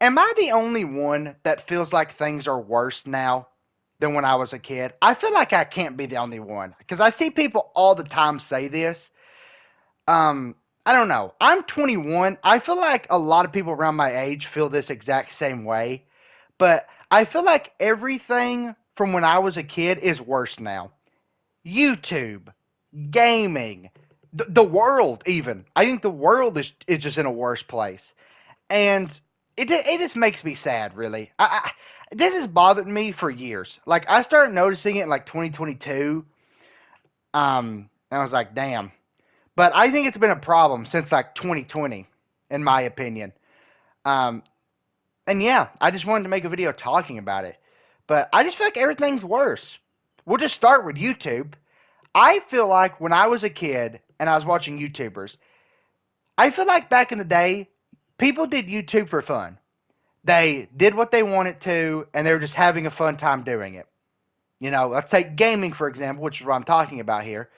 Am I the only one that feels like things are worse now than when I was a kid? I feel like I can't be the only one because I see people all the time say this. Um, I don't know. I'm 21. I feel like a lot of people around my age feel this exact same way, but I feel like everything from when I was a kid is worse now. YouTube, gaming, the, the world even. I think the world is is just in a worse place. And it it just makes me sad. Really, I, I this has bothered me for years. Like I started noticing it in like 2022. Um, and I was like, damn. But I think it's been a problem since like 2020, in my opinion. Um, and yeah, I just wanted to make a video talking about it. But I just feel like everything's worse. We'll just start with YouTube. I feel like when I was a kid and I was watching YouTubers, I feel like back in the day, people did YouTube for fun. They did what they wanted to, and they were just having a fun time doing it. You know, let's take gaming, for example, which is what I'm talking about here.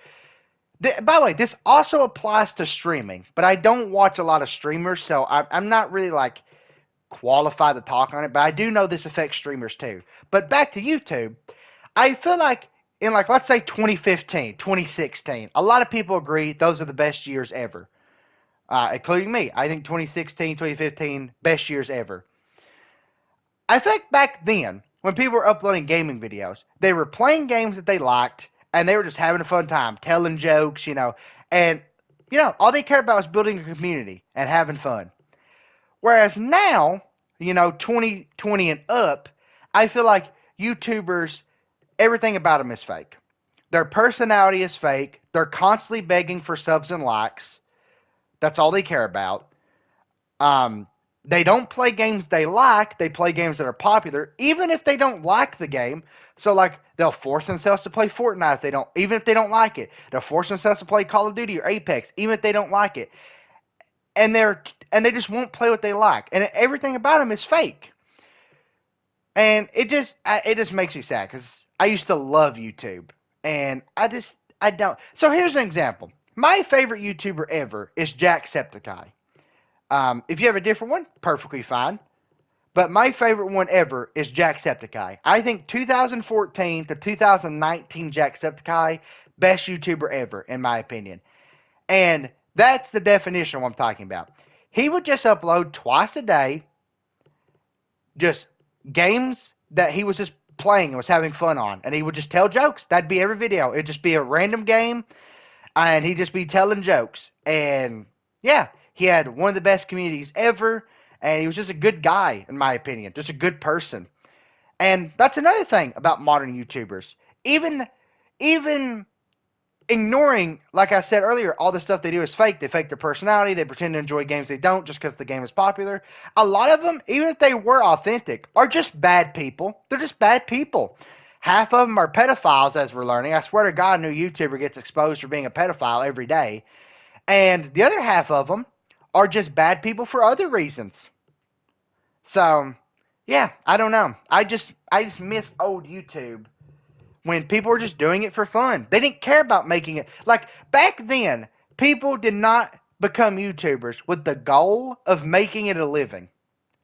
The, by the way, this also applies to streaming, but I don't watch a lot of streamers, so I, I'm not really like qualified to talk on it, but I do know this affects streamers too. But back to YouTube, I feel like in like let's say 2015, 2016, a lot of people agree those are the best years ever uh, including me. I think 2016, 2015, best years ever. I think back then, when people were uploading gaming videos, they were playing games that they liked and they were just having a fun time, telling jokes, you know. And, you know, all they cared about was building a community and having fun. Whereas now, you know, 2020 and up, I feel like YouTubers, everything about them is fake. Their personality is fake. They're constantly begging for subs and likes. That's all they care about. Um, they don't play games they like, they play games that are popular, even if they don't like the game. So, like, they'll force themselves to play Fortnite if they don't, even if they don't like it. They'll force themselves to play Call of Duty or Apex, even if they don't like it. And they're and they just won't play what they like, and everything about them is fake. And it just it just makes me sad because I used to love YouTube, and I just I don't. So here's an example. My favorite YouTuber ever is Jacksepticeye. Um, if you have a different one, perfectly fine. But my favorite one ever is Jacksepticeye. I think 2014 to 2019 Jacksepticeye, best YouTuber ever, in my opinion. And that's the definition of what I'm talking about. He would just upload twice a day, just games that he was just playing and was having fun on. And he would just tell jokes. That'd be every video. It'd just be a random game and he'd just be telling jokes. And yeah, he had one of the best communities ever, and he was just a good guy, in my opinion, just a good person. And that's another thing about modern YouTubers. Even, even ignoring, like I said earlier, all the stuff they do is fake. They fake their personality. They pretend to enjoy games they don't just because the game is popular. A lot of them, even if they were authentic, are just bad people. They're just bad people. Half of them are pedophiles, as we're learning. I swear to God, a new YouTuber gets exposed for being a pedophile every day. And the other half of them are just bad people for other reasons. So, yeah, I don't know. I just I just miss old YouTube when people were just doing it for fun. They didn't care about making it. Like back then, people did not become YouTubers with the goal of making it a living.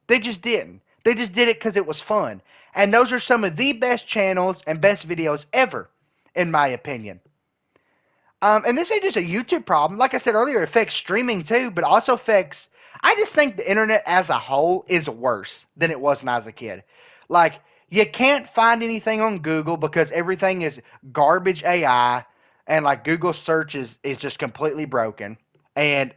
They just didn't. They just did it because it was fun. And those are some of the best channels and best videos ever, in my opinion. Um, and this ain't just a YouTube problem. Like I said earlier, it affects streaming too, but also affects. I just think the internet as a whole is worse than it was when I was a kid. Like, you can't find anything on Google because everything is garbage AI, and like Google search is, is just completely broken. And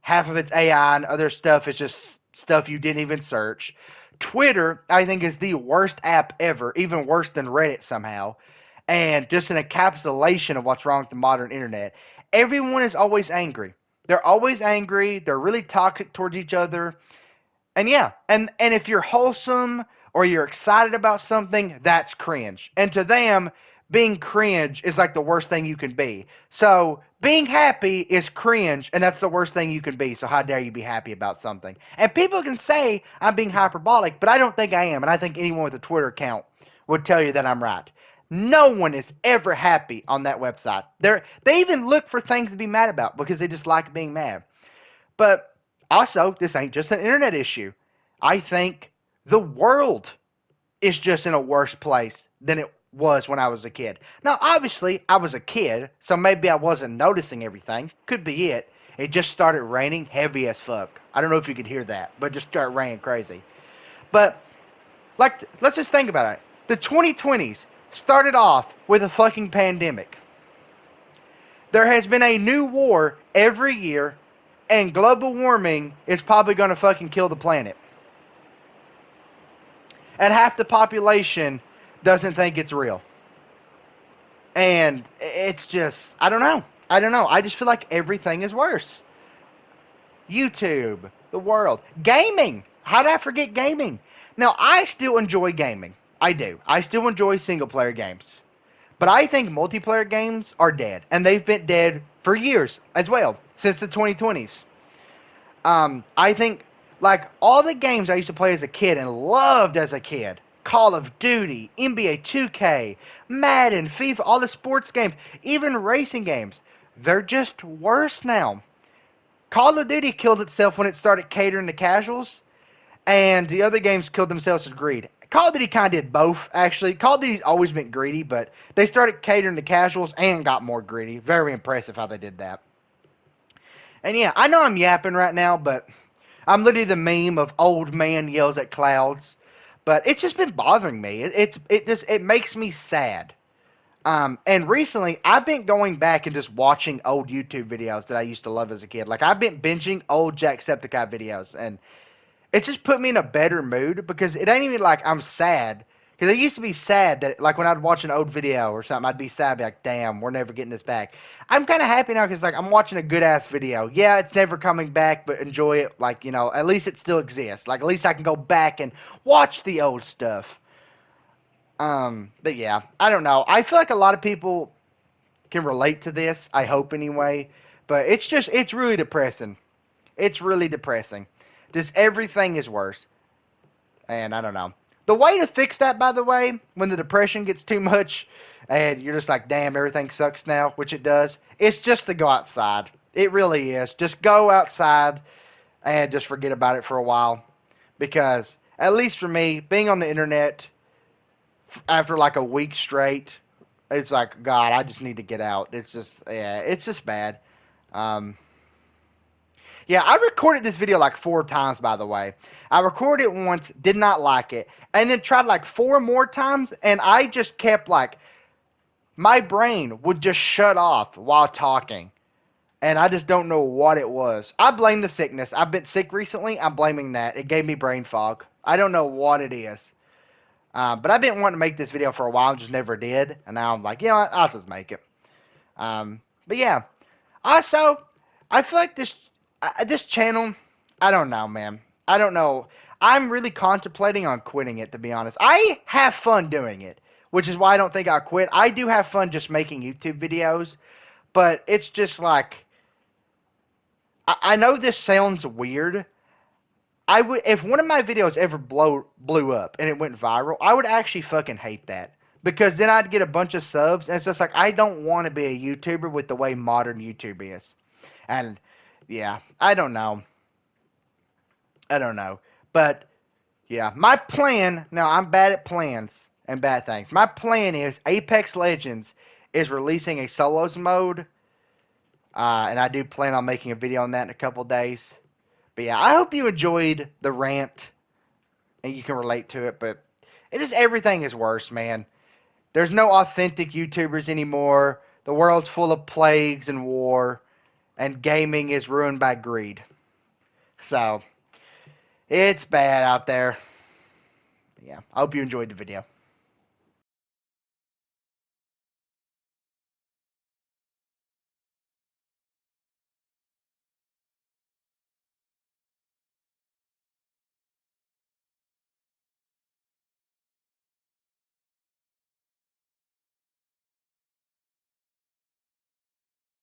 half of it's AI and other stuff is just stuff you didn't even search. Twitter, I think, is the worst app ever, even worse than Reddit somehow, and just an encapsulation of what's wrong with the modern internet. Everyone is always angry. They're always angry. They're really toxic towards each other. And yeah, and and if you're wholesome or you're excited about something, that's cringe. And to them, being cringe is like the worst thing you can be. So being happy is cringe, and that's the worst thing you can be. So how dare you be happy about something? And people can say I'm being hyperbolic, but I don't think I am, and I think anyone with a Twitter account would tell you that I'm right. No one is ever happy on that website. they they even look for things to be mad about because they just like being mad. But also, this ain't just an internet issue. I think the world is just in a worse place than it was when I was a kid. Now, obviously, I was a kid, so maybe I wasn't noticing everything. Could be it. It just started raining heavy as fuck. I don't know if you could hear that, but just started raining crazy. But like, let's just think about it. The 2020s started off with a fucking pandemic. There has been a new war every year, and global warming is probably going to fucking kill the planet. And half the population doesn't think it's real. And it's just, I don't know. I don't know. I just feel like everything is worse. YouTube, the world, gaming. How did I forget gaming? Now, I still enjoy gaming. I do. I still enjoy single player games. But I think multiplayer games are dead. And they've been dead for years as well, since the 2020s. Um, I think, like, all the games I used to play as a kid and loved as a kid, Call of Duty, NBA 2K, Madden, FIFA, all the sports games, even racing games. They're just worse now. Call of Duty killed itself when it started catering to casuals, and the other games killed themselves with greed. Call of Duty kind of did both, actually. Call of Duty's always been greedy, but they started catering to casuals and got more greedy. Very impressive how they did that. And yeah, I know I'm yapping right now, but I'm literally the meme of old man yells at clouds. But it's just been bothering me. It, it's it just it makes me sad. Um, and recently, I've been going back and just watching old YouTube videos that I used to love as a kid. Like I've been binging old Jacksepticeye videos, and it just put me in a better mood because it ain't even like I'm sad. Because I used to be sad that, like, when I'd watch an old video or something, I'd be sad, be like, damn, we're never getting this back. I'm kind of happy now because, like, I'm watching a good ass video. Yeah, it's never coming back, but enjoy it. Like, you know, at least it still exists. Like, at least I can go back and watch the old stuff. Um, but yeah, I don't know. I feel like a lot of people can relate to this. I hope anyway. But it's just, it's really depressing. It's really depressing. Just everything is worse. And I don't know. The way to fix that, by the way, when the depression gets too much and you're just like, damn, everything sucks now, which it does, it's just to go outside. It really is. Just go outside and just forget about it for a while. Because, at least for me, being on the internet after like a week straight, it's like, God, I just need to get out. It's just, yeah, it's just bad. Um, yeah, I recorded this video like four times, by the way. I recorded it once, did not like it and then tried like four more times, and I just kept like my brain would just shut off while talking. And I just don't know what it was. I blame the sickness. I've been sick recently. I'm blaming that. It gave me brain fog. I don't know what it is. Uh, but I've been wanting to make this video for a while and just never did. And now I'm like, you know what? I'll just make it. Um, but yeah. Also, I feel like this uh, this channel, I don't know, man. I don't know. I'm really contemplating on quitting it, to be honest. I have fun doing it, which is why I don't think I'll quit. I do have fun just making YouTube videos, but it's just like. I, I know this sounds weird. I would if one of my videos ever blow blew up and it went viral, I would actually fucking hate that because then I'd get a bunch of subs and it's just like I don't want to be a YouTuber with the way modern YouTube is. And yeah, I don't know. I don't know. But yeah, my plan now I'm bad at plans and bad things. My plan is Apex Legends is releasing a solos mode. Uh, and I do plan on making a video on that in a couple days. But yeah, I hope you enjoyed the rant and you can relate to it. But it just everything is worse, man. There's no authentic YouTubers anymore. The world's full of plagues and war, and gaming is ruined by greed. So. It's bad out there. Yeah, I hope you enjoyed the video.